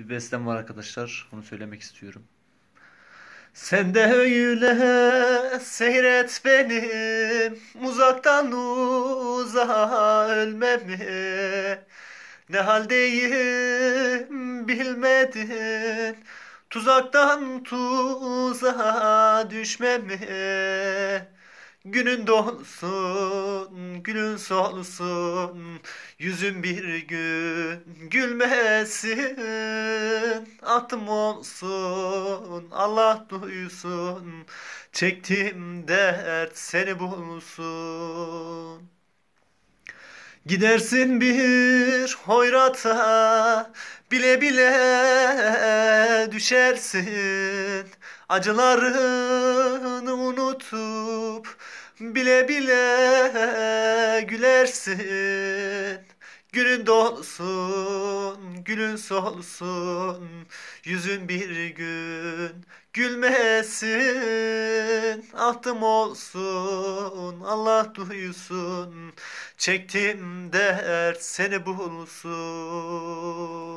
bir bestem var arkadaşlar. Bunu söylemek istiyorum. Sen de öyle seyret beni uzaktan uzağa ölmemi ne haldeyim bilmedin tuzaktan tuzağa düşmemi Günün doğsun, gülün solsun, yüzün bir gün gülmesin. Atım olsun, Allah duysun, çektiğim dert seni bulsun. Gidersin bir hoyrata bile bile düşersin acıların Bile bile gülersin Günün dolusun, gülün solusun, Yüzün bir gün gülmesin Ahtım olsun, Allah duysun Çektim dert seni bulsun